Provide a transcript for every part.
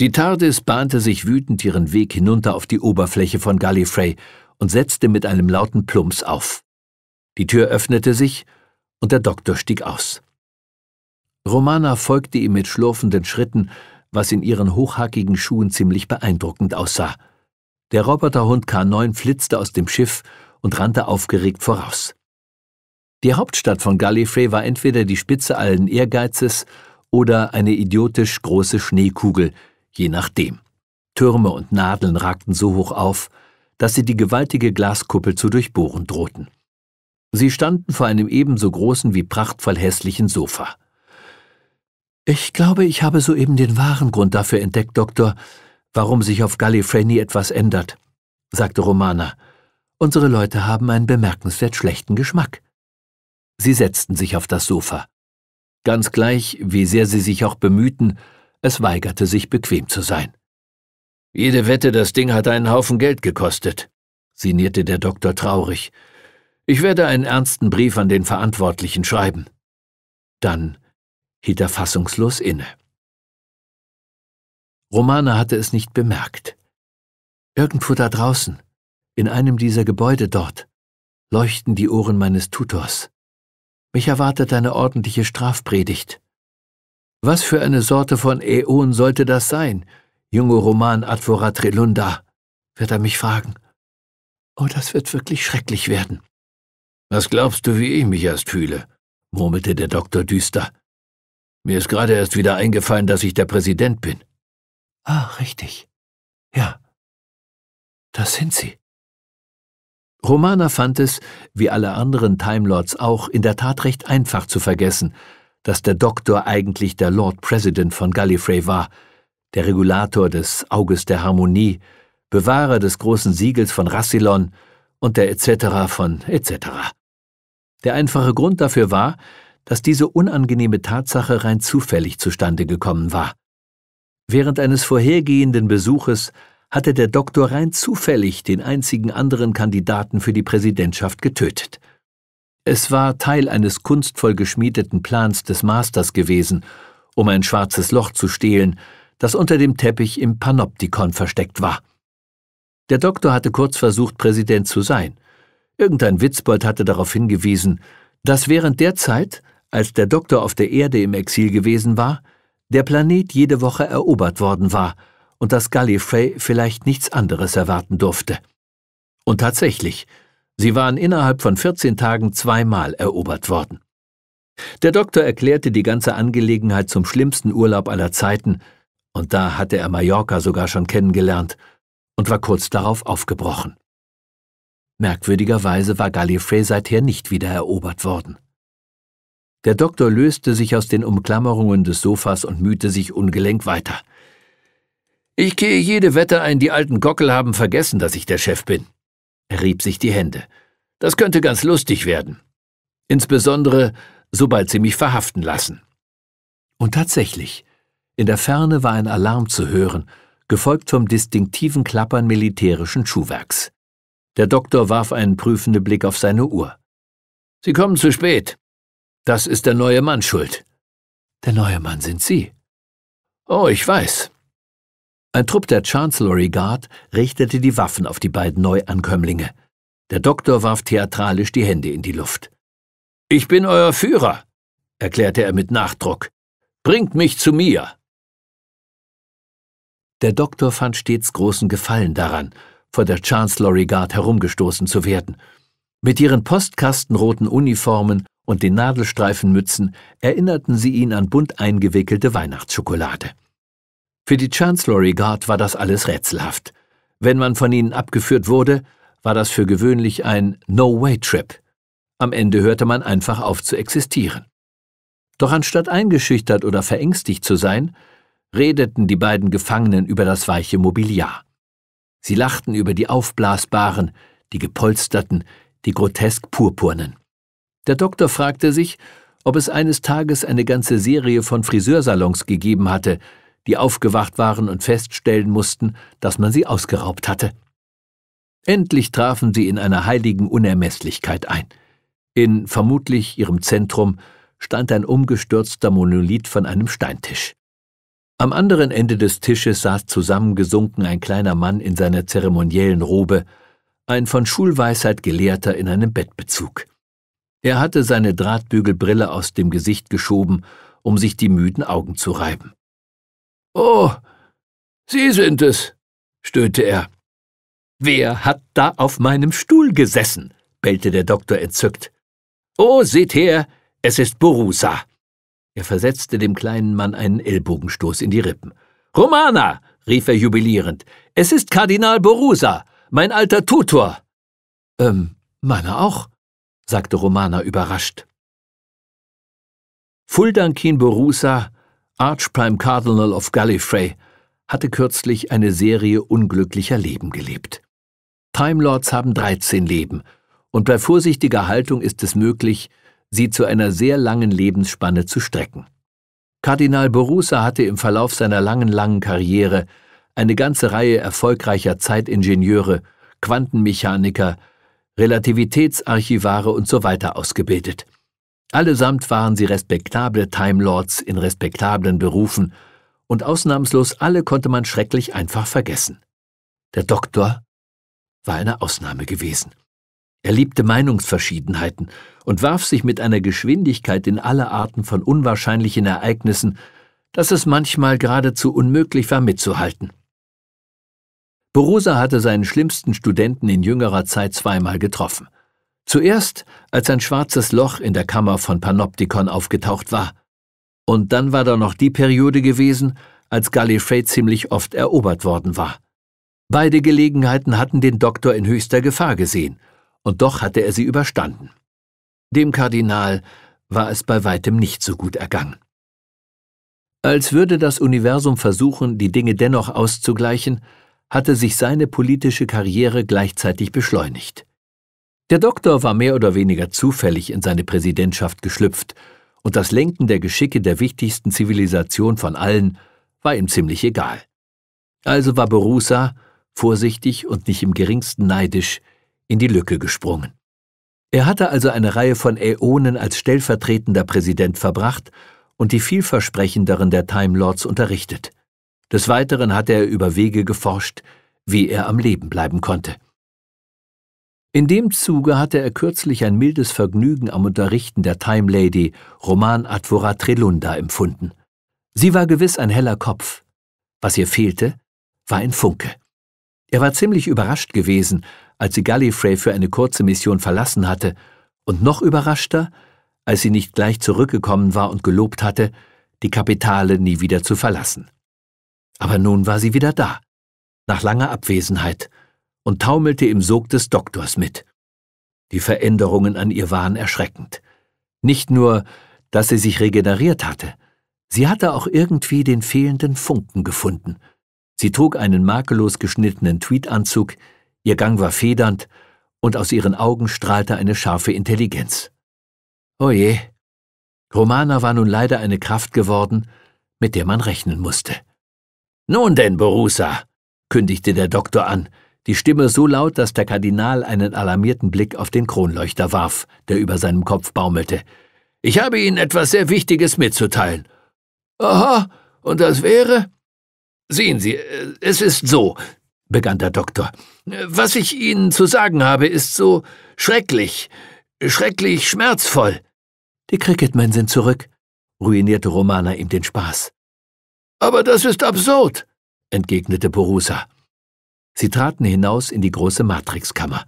Die TARDIS bahnte sich wütend ihren Weg hinunter auf die Oberfläche von Gallifrey und setzte mit einem lauten Plumps auf. Die Tür öffnete sich und der Doktor stieg aus. Romana folgte ihm mit schlurfenden Schritten, was in ihren hochhackigen Schuhen ziemlich beeindruckend aussah. Der Roboterhund K9 flitzte aus dem Schiff und rannte aufgeregt voraus. Die Hauptstadt von Gallifrey war entweder die Spitze allen Ehrgeizes oder eine idiotisch große Schneekugel, je nachdem. Türme und Nadeln ragten so hoch auf, dass sie die gewaltige Glaskuppel zu durchbohren drohten. Sie standen vor einem ebenso großen wie prachtvoll hässlichen Sofa. Ich glaube, ich habe soeben den wahren Grund dafür entdeckt, Doktor, warum sich auf Gallifrey etwas ändert, sagte Romana. Unsere Leute haben einen bemerkenswert schlechten Geschmack. Sie setzten sich auf das Sofa. Ganz gleich, wie sehr sie sich auch bemühten, es weigerte sich bequem zu sein. Jede Wette, das Ding hat einen Haufen Geld gekostet, sinnierte der Doktor traurig. Ich werde einen ernsten Brief an den Verantwortlichen schreiben. Dann hielt er fassungslos inne. Romana hatte es nicht bemerkt. Irgendwo da draußen, in einem dieser Gebäude dort, leuchten die Ohren meines Tutors. Mich erwartet eine ordentliche Strafpredigt. Was für eine Sorte von Äon sollte das sein, junge Roman Advora Trelunda? wird er mich fragen. Oh, das wird wirklich schrecklich werden. Was glaubst du, wie ich mich erst fühle? murmelte der Doktor düster. Mir ist gerade erst wieder eingefallen, dass ich der Präsident bin. Ah, richtig. Ja. Das sind sie. Romana fand es, wie alle anderen Timelords auch, in der Tat recht einfach zu vergessen, dass der Doktor eigentlich der Lord President von Gallifrey war, der Regulator des Auges der Harmonie, Bewahrer des großen Siegels von Rassilon und der etc. von etc. Der einfache Grund dafür war, dass diese unangenehme Tatsache rein zufällig zustande gekommen war. Während eines vorhergehenden Besuches hatte der Doktor rein zufällig den einzigen anderen Kandidaten für die Präsidentschaft getötet – es war Teil eines kunstvoll geschmiedeten Plans des Masters gewesen, um ein schwarzes Loch zu stehlen, das unter dem Teppich im Panoptikon versteckt war. Der Doktor hatte kurz versucht, Präsident zu sein. Irgendein Witzbold hatte darauf hingewiesen, dass während der Zeit, als der Doktor auf der Erde im Exil gewesen war, der Planet jede Woche erobert worden war und dass Gallifrey vielleicht nichts anderes erwarten durfte. Und tatsächlich, Sie waren innerhalb von 14 Tagen zweimal erobert worden. Der Doktor erklärte die ganze Angelegenheit zum schlimmsten Urlaub aller Zeiten, und da hatte er Mallorca sogar schon kennengelernt und war kurz darauf aufgebrochen. Merkwürdigerweise war Gallifrey seither nicht wieder erobert worden. Der Doktor löste sich aus den Umklammerungen des Sofas und mühte sich ungelenk weiter. Ich gehe jede Wette ein, die alten Gockel haben vergessen, dass ich der Chef bin. Er rieb sich die Hände. Das könnte ganz lustig werden. Insbesondere, sobald sie mich verhaften lassen. Und tatsächlich, in der Ferne war ein Alarm zu hören, gefolgt vom distinktiven Klappern militärischen Schuhwerks. Der Doktor warf einen prüfenden Blick auf seine Uhr. Sie kommen zu spät. Das ist der neue Mann schuld. Der neue Mann sind Sie. Oh, ich weiß. Ein Trupp der Chancellery Guard richtete die Waffen auf die beiden Neuankömmlinge. Der Doktor warf theatralisch die Hände in die Luft. Ich bin euer Führer, erklärte er mit Nachdruck. Bringt mich zu mir. Der Doktor fand stets großen Gefallen daran, vor der Chancellery Guard herumgestoßen zu werden. Mit ihren postkastenroten Uniformen und den Nadelstreifenmützen erinnerten sie ihn an bunt eingewickelte Weihnachtsschokolade. Für die Chancellery Guard war das alles rätselhaft. Wenn man von ihnen abgeführt wurde, war das für gewöhnlich ein No-Way-Trip. Am Ende hörte man einfach auf zu existieren. Doch anstatt eingeschüchtert oder verängstigt zu sein, redeten die beiden Gefangenen über das weiche Mobiliar. Sie lachten über die aufblasbaren, die gepolsterten, die grotesk purpurnen. Der Doktor fragte sich, ob es eines Tages eine ganze Serie von Friseursalons gegeben hatte, die aufgewacht waren und feststellen mussten, dass man sie ausgeraubt hatte. Endlich trafen sie in einer heiligen Unermesslichkeit ein. In vermutlich ihrem Zentrum stand ein umgestürzter Monolith von einem Steintisch. Am anderen Ende des Tisches saß zusammengesunken ein kleiner Mann in seiner zeremoniellen Robe, ein von Schulweisheit Gelehrter in einem Bettbezug. Er hatte seine Drahtbügelbrille aus dem Gesicht geschoben, um sich die müden Augen zu reiben. Oh, Sie sind es, stöhnte er. Wer hat da auf meinem Stuhl gesessen? bellte der Doktor entzückt. Oh, seht her, es ist Borusa. Er versetzte dem kleinen Mann einen Ellbogenstoß in die Rippen. Romana, rief er jubilierend, es ist Kardinal Borusa, mein alter Tutor. Ähm, meiner auch, sagte Romana überrascht. Fuldankin Borusa Archprime Cardinal of Gallifrey, hatte kürzlich eine Serie unglücklicher Leben gelebt. Time Lords haben 13 Leben, und bei vorsichtiger Haltung ist es möglich, sie zu einer sehr langen Lebensspanne zu strecken. Kardinal Borussa hatte im Verlauf seiner langen, langen Karriere eine ganze Reihe erfolgreicher Zeitingenieure, Quantenmechaniker, Relativitätsarchivare und So weiter ausgebildet – Allesamt waren sie respektable Timelords in respektablen Berufen, und ausnahmslos alle konnte man schrecklich einfach vergessen. Der Doktor war eine Ausnahme gewesen. Er liebte Meinungsverschiedenheiten und warf sich mit einer Geschwindigkeit in alle Arten von unwahrscheinlichen Ereignissen, dass es manchmal geradezu unmöglich war mitzuhalten. Borosa hatte seinen schlimmsten Studenten in jüngerer Zeit zweimal getroffen. Zuerst, als ein schwarzes Loch in der Kammer von Panoptikon aufgetaucht war. Und dann war da noch die Periode gewesen, als Gallifrey ziemlich oft erobert worden war. Beide Gelegenheiten hatten den Doktor in höchster Gefahr gesehen, und doch hatte er sie überstanden. Dem Kardinal war es bei weitem nicht so gut ergangen. Als würde das Universum versuchen, die Dinge dennoch auszugleichen, hatte sich seine politische Karriere gleichzeitig beschleunigt. Der Doktor war mehr oder weniger zufällig in seine Präsidentschaft geschlüpft, und das Lenken der Geschicke der wichtigsten Zivilisation von allen war ihm ziemlich egal. Also war Berusa, vorsichtig und nicht im geringsten neidisch, in die Lücke gesprungen. Er hatte also eine Reihe von Äonen als stellvertretender Präsident verbracht und die vielversprechenderen der Time Lords unterrichtet. Des Weiteren hatte er über Wege geforscht, wie er am Leben bleiben konnte. In dem Zuge hatte er kürzlich ein mildes Vergnügen am Unterrichten der Time Lady, Roman Advora Trelunda, empfunden. Sie war gewiss ein heller Kopf. Was ihr fehlte, war ein Funke. Er war ziemlich überrascht gewesen, als sie Gallifrey für eine kurze Mission verlassen hatte, und noch überraschter, als sie nicht gleich zurückgekommen war und gelobt hatte, die Kapitale nie wieder zu verlassen. Aber nun war sie wieder da, nach langer Abwesenheit, und taumelte im Sog des Doktors mit. Die Veränderungen an ihr waren erschreckend. Nicht nur, dass sie sich regeneriert hatte, sie hatte auch irgendwie den fehlenden Funken gefunden. Sie trug einen makellos geschnittenen Tweedanzug, ihr Gang war federnd und aus ihren Augen strahlte eine scharfe Intelligenz. Oje, Romana war nun leider eine Kraft geworden, mit der man rechnen musste. Nun denn, Borusa, kündigte der Doktor an, die Stimme so laut, dass der Kardinal einen alarmierten Blick auf den Kronleuchter warf, der über seinem Kopf baumelte. Ich habe Ihnen etwas sehr Wichtiges mitzuteilen. Aha, und das wäre? Sehen Sie, äh, es ist so, begann der Doktor. Was ich Ihnen zu sagen habe, ist so schrecklich, schrecklich schmerzvoll. Die Cricketmen sind zurück, ruinierte Romana ihm den Spaß. Aber das ist absurd, entgegnete Porusa. Sie traten hinaus in die große Matrixkammer.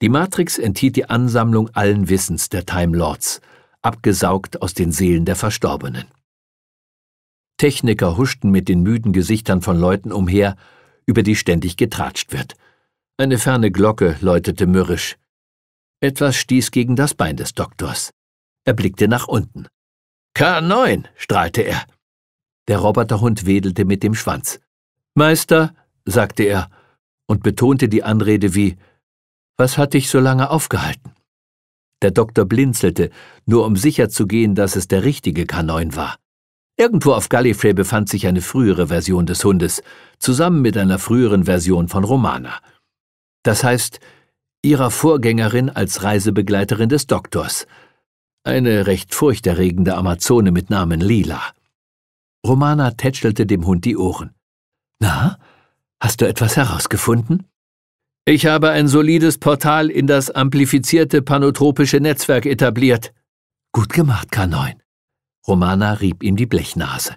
Die Matrix enthielt die Ansammlung allen Wissens der Time Lords, abgesaugt aus den Seelen der Verstorbenen. Techniker huschten mit den müden Gesichtern von Leuten umher, über die ständig getratscht wird. Eine ferne Glocke läutete mürrisch. Etwas stieß gegen das Bein des Doktors. Er blickte nach unten. K9, strahlte er. Der Roboterhund wedelte mit dem Schwanz. Meister, sagte er, und betonte die Anrede wie Was hat dich so lange aufgehalten? Der Doktor blinzelte, nur um sicherzugehen, dass es der richtige K9 war. Irgendwo auf Gallifrey befand sich eine frühere Version des Hundes, zusammen mit einer früheren Version von Romana. Das heißt, ihrer Vorgängerin als Reisebegleiterin des Doktors. Eine recht furchterregende Amazone mit Namen Lila. Romana tätschelte dem Hund die Ohren. Na, Hast du etwas herausgefunden? Ich habe ein solides Portal in das amplifizierte panotropische Netzwerk etabliert. Gut gemacht, K9. Romana rieb ihm die Blechnase.